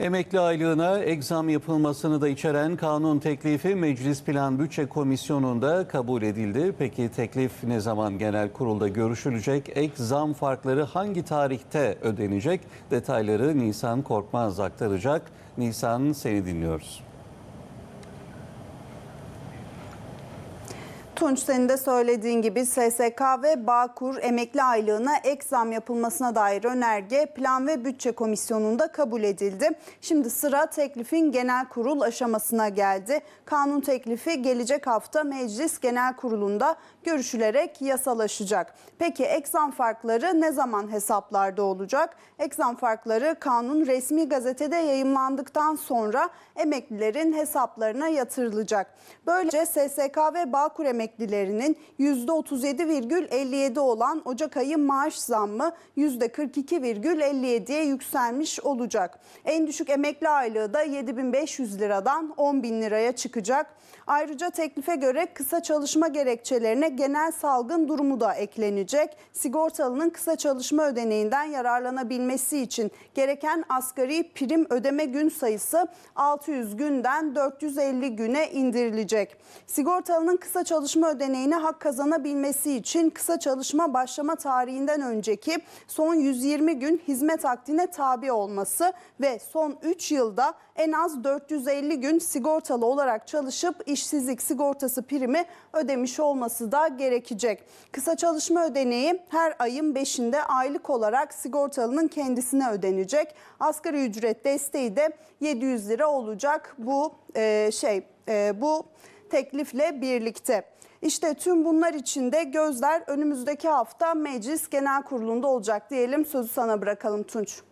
Emekli aylığına egzam yapılmasını da içeren kanun teklifi Meclis Plan Bütçe Komisyonu'nda kabul edildi. Peki teklif ne zaman genel kurulda görüşülecek? Ek farkları hangi tarihte ödenecek? Detayları Nisan Korkmaz aktaracak. Nisan seni dinliyoruz. Tunç senin de söylediğin gibi SSK ve Bağkur emekli aylığına ek zam yapılmasına dair önerge Plan ve Bütçe Komisyonu'nda kabul edildi. Şimdi sıra teklifin genel kurul aşamasına geldi. Kanun teklifi gelecek hafta Meclis Genel Kurulu'nda görüşülerek yasalaşacak. Peki ek zam farkları ne zaman hesaplarda olacak? Ek zam farkları kanun resmi gazetede yayınlandıktan sonra emeklilerin hesaplarına yatırılacak. Böylece SSK ve Bağkur emekli emeklilerinin %37,57 olan Ocak ayı maaş zammı %42,57'ye yükselmiş olacak. En düşük emekli aylığı da 7500 liradan bin liraya çıkacak. Ayrıca teklife göre kısa çalışma gerekçelerine genel salgın durumu da eklenecek. Sigortalının kısa çalışma ödeneğinden yararlanabilmesi için gereken asgari prim ödeme gün sayısı 600 günden 450 güne indirilecek. Sigortalının kısa çalışma çalışma ödeneğine hak kazanabilmesi için kısa çalışma başlama tarihinden önceki son 120 gün hizmet akdine tabi olması ve son 3 yılda en az 450 gün sigortalı olarak çalışıp işsizlik sigortası primi ödemiş olması da gerekecek. Kısa çalışma ödeneği her ayın 5'inde aylık olarak sigortalının kendisine ödenecek. Asgari ücret desteği de 700 lira olacak bu e, şey e, bu teklifle birlikte. İşte tüm bunlar içinde gözler önümüzdeki hafta Meclis Genel Kurulu'nda olacak diyelim. Sözü sana bırakalım Tunç.